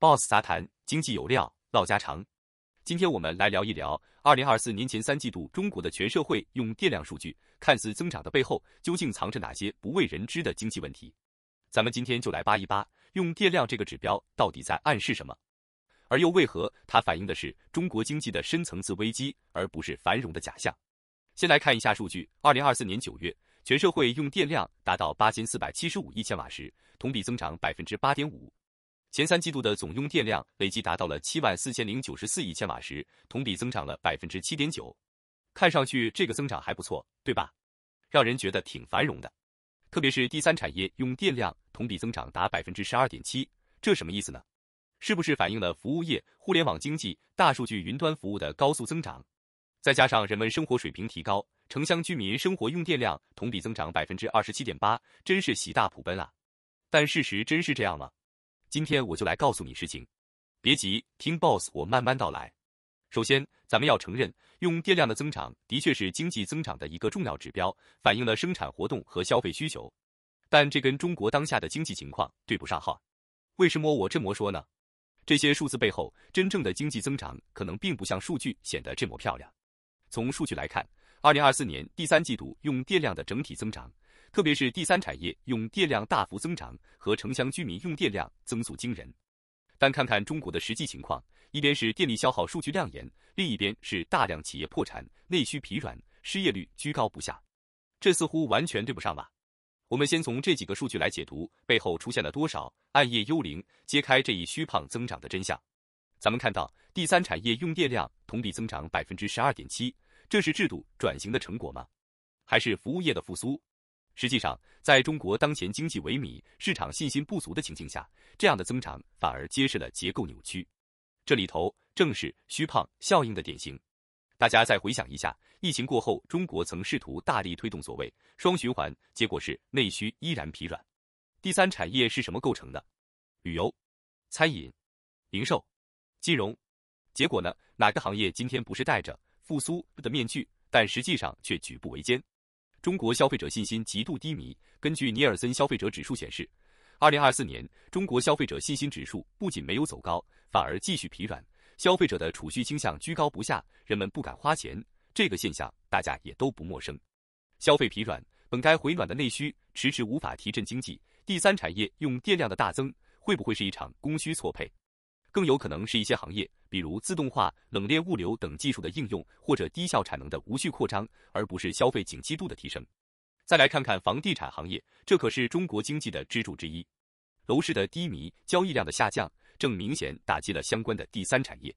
Boss 杂谈，经济有料，唠家常。今天我们来聊一聊二零二四年前三季度中国的全社会用电量数据。看似增长的背后，究竟藏着哪些不为人知的经济问题？咱们今天就来扒一扒用电量这个指标到底在暗示什么，而又为何它反映的是中国经济的深层次危机，而不是繁荣的假象？先来看一下数据：二零二四年九月，全社会用电量达到八千四百七十五亿千瓦时，同比增长百分之八点五。前三季度的总用电量累计达到了七万四千零九十四亿千瓦时，同比增长了百分之七点九，看上去这个增长还不错，对吧？让人觉得挺繁荣的。特别是第三产业用电量同比增长达百分之十二点七，这什么意思呢？是不是反映了服务业、互联网经济、大数据、云端服务的高速增长？再加上人们生活水平提高，城乡居民生活用电量同比增长百分之二十七点八，真是喜大普奔啊！但事实真是这样吗？今天我就来告诉你事情，别急，听 boss 我慢慢道来。首先，咱们要承认用电量的增长的确是经济增长的一个重要指标，反映了生产活动和消费需求。但这跟中国当下的经济情况对不上号。为什么我这么说呢？这些数字背后，真正的经济增长可能并不像数据显得这么漂亮。从数据来看，二零二四年第三季度用电量的整体增长。特别是第三产业用电量大幅增长和城乡居民用电量增速惊人，但看看中国的实际情况，一边是电力消耗数据亮眼，另一边是大量企业破产、内需疲软、失业率居高不下，这似乎完全对不上吧？我们先从这几个数据来解读背后出现了多少暗夜幽灵，揭开这一虚胖增长的真相。咱们看到第三产业用电量同比增长百分之十二点七，这是制度转型的成果吗？还是服务业的复苏？实际上，在中国当前经济萎靡、市场信心不足的情境下，这样的增长反而揭示了结构扭曲，这里头正是虚胖效应的典型。大家再回想一下，疫情过后，中国曾试图大力推动所谓“双循环”，结果是内需依然疲软。第三产业是什么构成的？旅游、餐饮、零售、金融。结果呢？哪个行业今天不是戴着复苏的面具，但实际上却举步维艰？中国消费者信心极度低迷。根据尼尔森消费者指数显示，二零二四年中国消费者信心指数不仅没有走高，反而继续疲软。消费者的储蓄倾向居高不下，人们不敢花钱。这个现象大家也都不陌生。消费疲软，本该回暖的内需迟迟无法提振经济。第三产业用电量的大增，会不会是一场供需错配？更有可能是一些行业。比如自动化、冷链物流等技术的应用，或者低效产能的无序扩张，而不是消费景气度的提升。再来看看房地产行业，这可是中国经济的支柱之一。楼市的低迷、交易量的下降，正明显打击了相关的第三产业。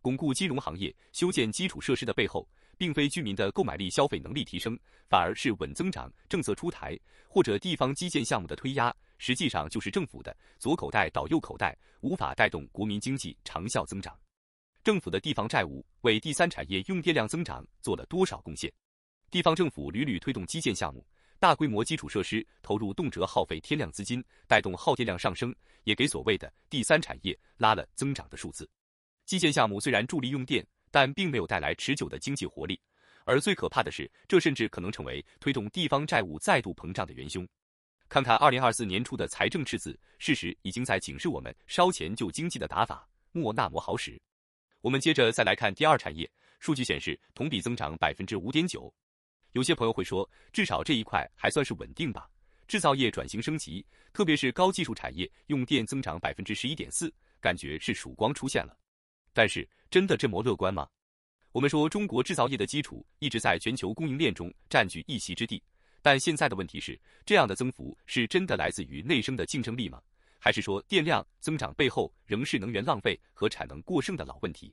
巩固金融行业、修建基础设施的背后，并非居民的购买力、消费能力提升，反而是稳增长政策出台，或者地方基建项目的推压，实际上就是政府的左口袋倒右口袋，无法带动国民经济长效增长。政府的地方债务为第三产业用电量增长做了多少贡献？地方政府屡屡推动基建项目，大规模基础设施投入动辄耗费天量资金，带动耗电量上升，也给所谓的第三产业拉了增长的数字。基建项目虽然助力用电，但并没有带来持久的经济活力。而最可怕的是，这甚至可能成为推动地方债务再度膨胀的元凶。看看二零二四年初的财政赤字，事实已经在警示我们：烧钱救经济的打法，莫那么好使。我们接着再来看第二产业，数据显示同比增长百分之五点九。有些朋友会说，至少这一块还算是稳定吧。制造业转型升级，特别是高技术产业用电增长百分之十一点四，感觉是曙光出现了。但是，真的这么乐观吗？我们说，中国制造业的基础一直在全球供应链中占据一席之地，但现在的问题是，这样的增幅是真的来自于内生的竞争力吗？还是说，电量增长背后仍是能源浪费和产能过剩的老问题。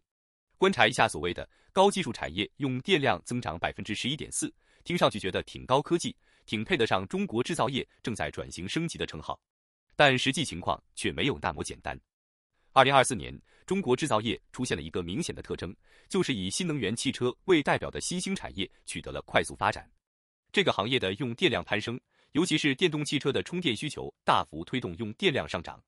观察一下所谓的高技术产业用电量增长百分之十一点四，听上去觉得挺高科技，挺配得上中国制造业正在转型升级的称号。但实际情况却没有那么简单。二零二四年，中国制造业出现了一个明显的特征，就是以新能源汽车为代表的新兴产业取得了快速发展，这个行业的用电量攀升。尤其是电动汽车的充电需求大幅推动用电量上涨，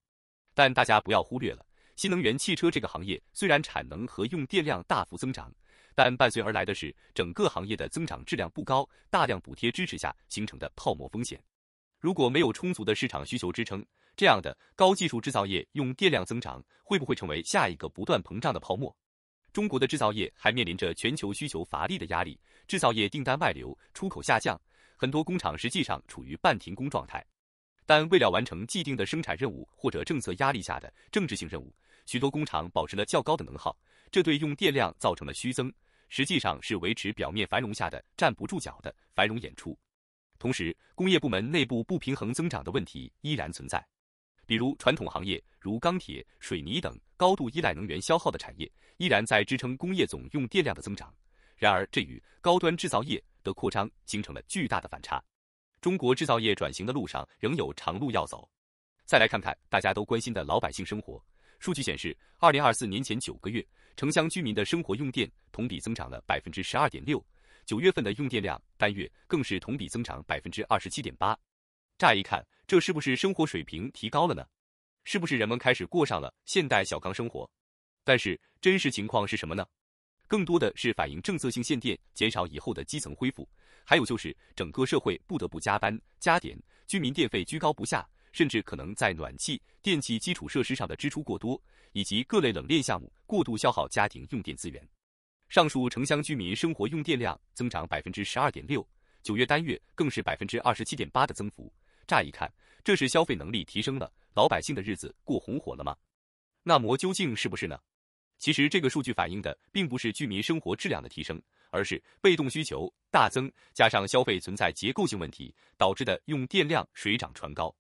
但大家不要忽略了，新能源汽车这个行业虽然产能和用电量大幅增长，但伴随而来的是整个行业的增长质量不高，大量补贴支持下形成的泡沫风险。如果没有充足的市场需求支撑，这样的高技术制造业用电量增长会不会成为下一个不断膨胀的泡沫？中国的制造业还面临着全球需求乏力的压力，制造业订单外流，出口下降。很多工厂实际上处于半停工状态，但为了完成既定的生产任务或者政策压力下的政治性任务，许多工厂保持了较高的能耗，这对用电量造成了虚增，实际上是维持表面繁荣下的站不住脚的繁荣演出。同时，工业部门内部不平衡增长的问题依然存在，比如传统行业如钢铁、水泥等高度依赖能源消耗的产业，依然在支撑工业总用电量的增长。然而，这与高端制造业。的扩张形成了巨大的反差，中国制造业转型的路上仍有长路要走。再来看看大家都关心的老百姓生活，数据显示，二零二四年前九个月，城乡居民的生活用电同比增长了百分之十二点六，九月份的用电量单月更是同比增长百分之二十七点八。乍一看，这是不是生活水平提高了呢？是不是人们开始过上了现代小康生活？但是真实情况是什么呢？更多的是反映政策性限电，减少以后的基层恢复，还有就是整个社会不得不加班加点，居民电费居高不下，甚至可能在暖气、电器基础设施上的支出过多，以及各类冷链项目过度消耗家庭用电资源。上述城乡居民生活用电量增长百分之十二点六，九月单月更是百分之二十七点八的增幅。乍一看，这是消费能力提升了，老百姓的日子过红火了吗？那么究竟是不是呢？其实，这个数据反映的并不是居民生活质量的提升，而是被动需求大增，加上消费存在结构性问题导致的用电量水涨船高。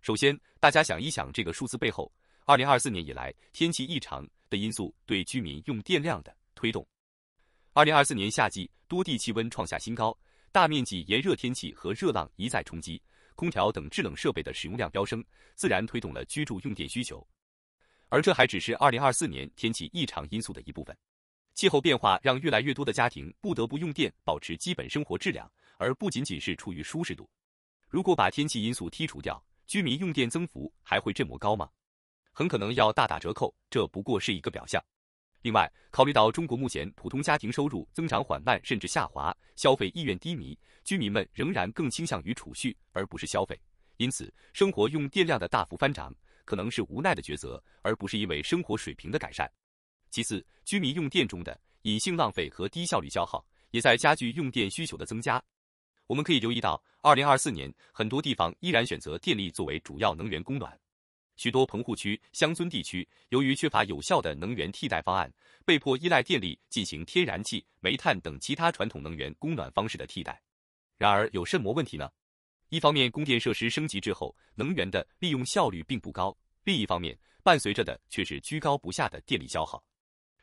首先，大家想一想这个数字背后，二零二四年以来天气异常的因素对居民用电量的推动。二零二四年夏季，多地气温创下新高，大面积炎热天气和热浪一再冲击，空调等制冷设备的使用量飙升，自然推动了居住用电需求。而这还只是二零二四年天气异常因素的一部分。气候变化让越来越多的家庭不得不用电保持基本生活质量，而不仅仅是出于舒适度。如果把天气因素剔除掉，居民用电增幅还会这么高吗？很可能要大打折扣，这不过是一个表象。另外，考虑到中国目前普通家庭收入增长缓慢甚至下滑，消费意愿低迷，居民们仍然更倾向于储蓄而不是消费，因此生活用电量的大幅翻涨。可能是无奈的抉择，而不是因为生活水平的改善。其次，居民用电中的隐性浪费和低效率消耗，也在加剧用电需求的增加。我们可以留意到，二零二四年，很多地方依然选择电力作为主要能源供暖。许多棚户区、乡村地区，由于缺乏有效的能源替代方案，被迫依赖电力进行天然气、煤炭等其他传统能源供暖方式的替代。然而，有甚么问题呢？一方面，供电设施升级之后，能源的利用效率并不高；另一方面，伴随着的却是居高不下的电力消耗。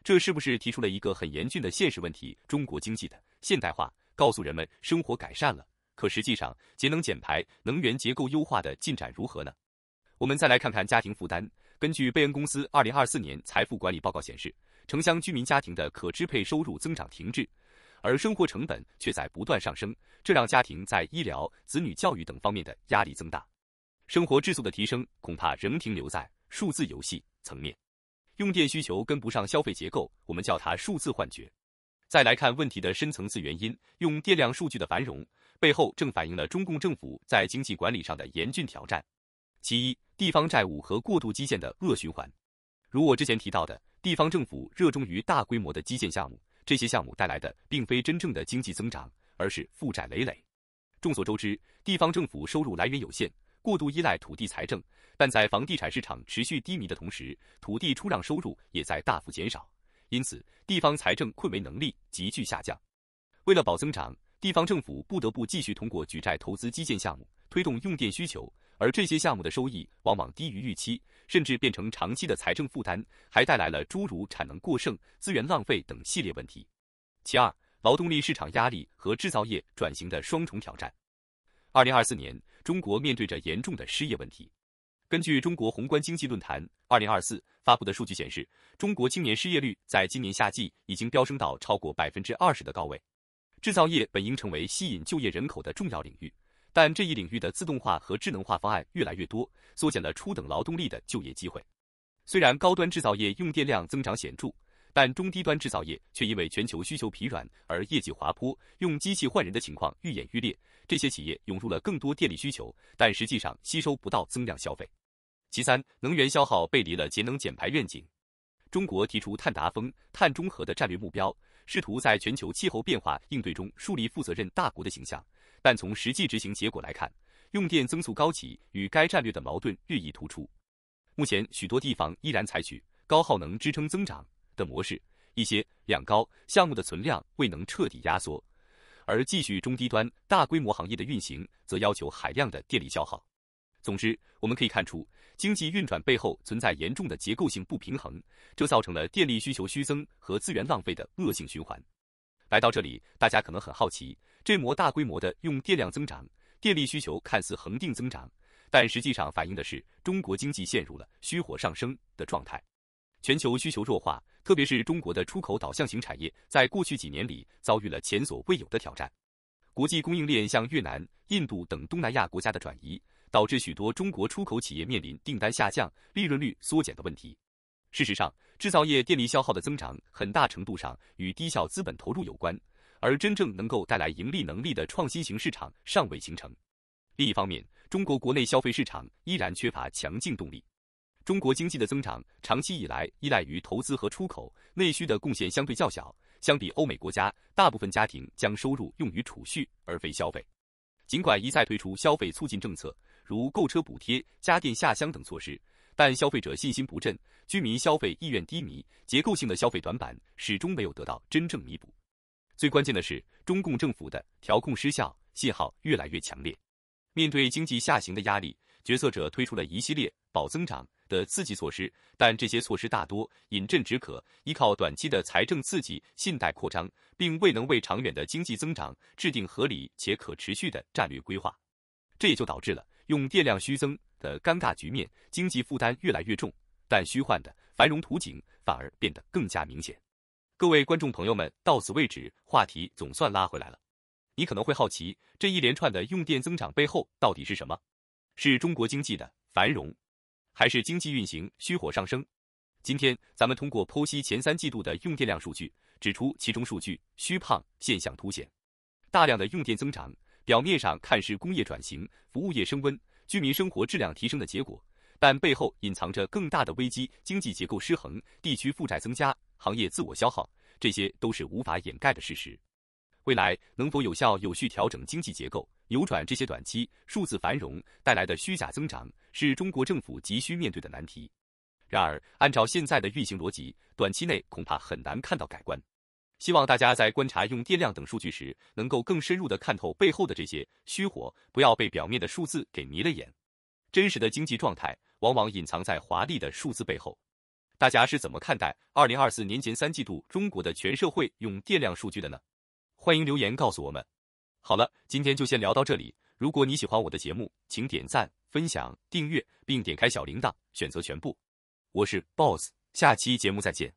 这是不是提出了一个很严峻的现实问题？中国经济的现代化告诉人们，生活改善了，可实际上，节能减排、能源结构优化的进展如何呢？我们再来看看家庭负担。根据贝恩公司二零二四年财富管理报告显示，城乡居民家庭的可支配收入增长停滞。而生活成本却在不断上升，这让家庭在医疗、子女教育等方面的压力增大。生活质素的提升恐怕仍停留在数字游戏层面。用电需求跟不上消费结构，我们叫它数字幻觉。再来看问题的深层次原因，用电量数据的繁荣背后正反映了中共政府在经济管理上的严峻挑战。其一，地方债务和过度基建的恶循环。如我之前提到的，地方政府热衷于大规模的基建项目。这些项目带来的并非真正的经济增长，而是负债累累。众所周知，地方政府收入来源有限，过度依赖土地财政，但在房地产市场持续低迷的同时，土地出让收入也在大幅减少，因此地方财政困维能力急剧下降。为了保增长，地方政府不得不继续通过举债投资基建项目，推动用电需求，而这些项目的收益往往低于预期。甚至变成长期的财政负担，还带来了诸如产能过剩、资源浪费等系列问题。其二，劳动力市场压力和制造业转型的双重挑战。二零二四年，中国面对着严重的失业问题。根据中国宏观经济论坛二零二四发布的数据显示，中国青年失业率在今年夏季已经飙升到超过百分之二十的高位。制造业本应成为吸引就业人口的重要领域。但这一领域的自动化和智能化方案越来越多，缩减了初等劳动力的就业机会。虽然高端制造业用电量增长显著，但中低端制造业却因为全球需求疲软而业绩滑坡，用机器换人的情况愈演愈烈。这些企业涌入了更多电力需求，但实际上吸收不到增量消费。其三，能源消耗背离了节能减排愿景。中国提出碳达峰、碳中和的战略目标，试图在全球气候变化应对中树立负责任大国的形象。但从实际执行结果来看，用电增速高企与该战略的矛盾日益突出。目前，许多地方依然采取高耗能支撑增长的模式，一些“两高”项目的存量未能彻底压缩，而继续中低端大规模行业的运行，则要求海量的电力消耗。总之，我们可以看出，经济运转背后存在严重的结构性不平衡，这造成了电力需求虚增和资源浪费的恶性循环。来到这里，大家可能很好奇。这波大规模的用电量增长，电力需求看似恒定增长，但实际上反映的是中国经济陷入了虚火上升的状态。全球需求弱化，特别是中国的出口导向型产业，在过去几年里遭遇了前所未有的挑战。国际供应链向越南、印度等东南亚国家的转移，导致许多中国出口企业面临订单下降、利润率缩减的问题。事实上，制造业电力消耗的增长，很大程度上与低效资本投入有关。而真正能够带来盈利能力的创新型市场尚未形成。另一方面，中国国内消费市场依然缺乏强劲动力。中国经济的增长长期以来依赖于投资和出口，内需的贡献相对较小。相比欧美国家，大部分家庭将收入用于储蓄而非消费。尽管一再推出消费促进政策，如购车补贴、家电下乡等措施，但消费者信心不振，居民消费意愿低迷，结构性的消费短板始终没有得到真正弥补。最关键的是，中共政府的调控失效信号越来越强烈。面对经济下行的压力，决策者推出了一系列保增长的刺激措施，但这些措施大多饮鸩止渴，依靠短期的财政刺激、信贷扩张，并未能为长远的经济增长制定合理且可持续的战略规划。这也就导致了用电量虚增的尴尬局面，经济负担越来越重，但虚幻的繁荣图景反而变得更加明显。各位观众朋友们，到此为止，话题总算拉回来了。你可能会好奇，这一连串的用电增长背后到底是什么？是中国经济的繁荣，还是经济运行虚火上升？今天，咱们通过剖析前三季度的用电量数据，指出其中数据虚胖现象凸显，大量的用电增长，表面上看是工业转型、服务业升温、居民生活质量提升的结果，但背后隐藏着更大的危机：经济结构失衡、地区负债增加。行业自我消耗，这些都是无法掩盖的事实。未来能否有效有序调整经济结构，扭转这些短期数字繁荣带来的虚假增长，是中国政府急需面对的难题。然而，按照现在的运行逻辑，短期内恐怕很难看到改观。希望大家在观察用电量等数据时，能够更深入的看透背后的这些虚火，不要被表面的数字给迷了眼。真实的经济状态往往隐藏在华丽的数字背后。大家是怎么看待二零二四年前三季度中国的全社会用电量数据的呢？欢迎留言告诉我们。好了，今天就先聊到这里。如果你喜欢我的节目，请点赞、分享、订阅，并点开小铃铛，选择全部。我是 BOSS，下期节目再见。